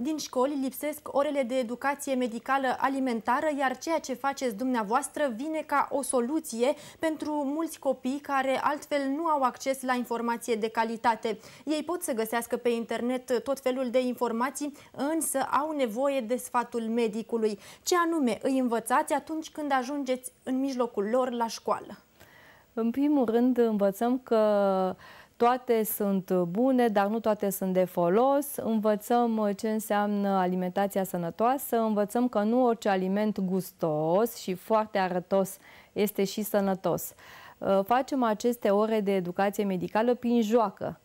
Din școli lipsesc orele de educație medicală alimentară, iar ceea ce faceți dumneavoastră vine ca o soluție pentru mulți copii care altfel nu au acces la informație de calitate. Ei pot să găsească pe internet tot felul de informații, însă au nevoie de sfatul medicului. Ce anume îi învățați atunci când ajungeți în mijlocul lor la școală? În primul rând învățăm că toate sunt bune, dar nu toate sunt de folos. Învățăm uh, ce înseamnă alimentația sănătoasă, învățăm că nu orice aliment gustos și foarte arătos este și sănătos. Uh, facem aceste ore de educație medicală prin joacă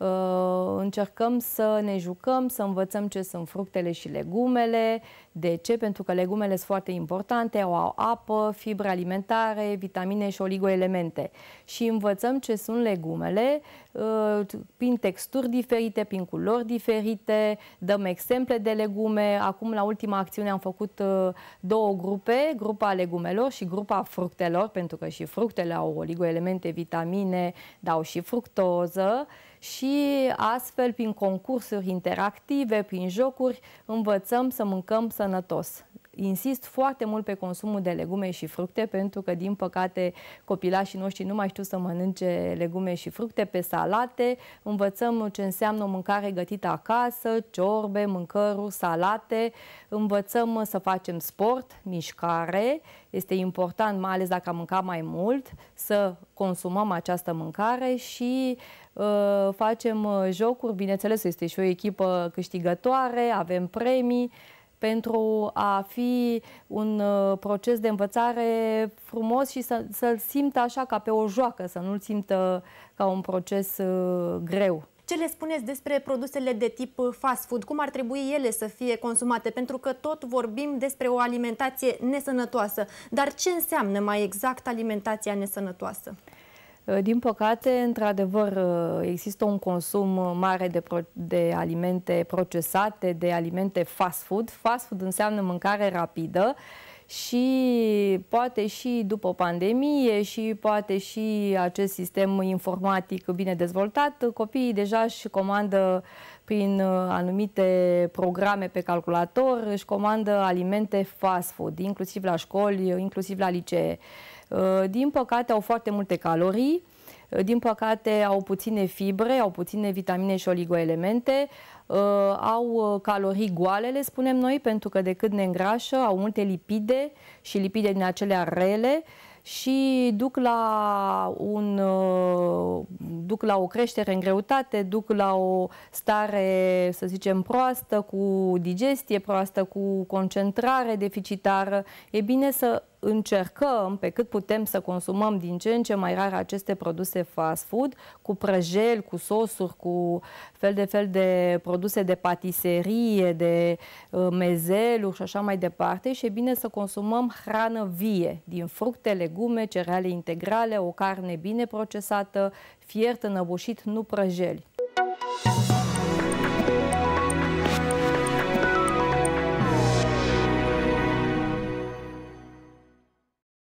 Uh, încercăm să ne jucăm, să învățăm ce sunt fructele și legumele, de ce? Pentru că legumele sunt foarte importante, au apă, fibre alimentare, vitamine și oligoelemente. Și învățăm ce sunt legumele uh, prin texturi diferite, prin culori diferite, dăm exemple de legume. Acum, la ultima acțiune, am făcut uh, două grupe, grupa legumelor și grupa fructelor, pentru că și fructele au oligoelemente, vitamine, dau și fructoză și astfel, prin concursuri interactive, prin jocuri, învățăm să mâncăm sănătos insist foarte mult pe consumul de legume și fructe, pentru că, din păcate, copilașii noștri nu mai știu să mănânce legume și fructe pe salate. Învățăm ce înseamnă o mâncare gătită acasă, ciorbe, mâncăruri, salate. Învățăm să facem sport, mișcare. Este important, mai ales dacă am mâncat mai mult, să consumăm această mâncare și uh, facem jocuri. Bineînțeles, este și o echipă câștigătoare, avem premii pentru a fi un uh, proces de învățare frumos și să, să-l simtă așa ca pe o joacă, să nu-l simtă ca un proces uh, greu. Ce le spuneți despre produsele de tip uh, fast food? Cum ar trebui ele să fie consumate? Pentru că tot vorbim despre o alimentație nesănătoasă. Dar ce înseamnă mai exact alimentația nesănătoasă? Uh, din păcate, într-adevăr, uh, există un consum uh, mare de, pro- de alimente procesate, de alimente fast food. Fast food înseamnă mâncare rapidă. Uh, și poate și după pandemie și poate și acest sistem informatic bine dezvoltat, copiii deja își comandă prin uh, anumite programe pe calculator, își comandă alimente fast food, inclusiv la școli, inclusiv la licee. Uh, din păcate au foarte multe calorii, Eh, din păcate au puține fibre, au puține vitamine și oligoelemente, eh, au eh, calorii goale, le spunem noi, pentru că de cât ne îngrașă, au multe lipide și lipide din acelea rele și duc la, un, duc la o creștere în greutate, duc la o stare, să zicem, proastă, cu digestie proastă, cu concentrare deficitară. E bine să încercăm pe cât putem să consumăm din ce în ce mai rar aceste produse fast food, cu prăjeli, cu sosuri, cu fel de fel de produse de patiserie, de uh, mezeluri și așa mai departe și e bine să consumăm hrană vie din fructe, legume, cereale integrale, o carne bine procesată, fiert, înăbușit, nu prăjeli.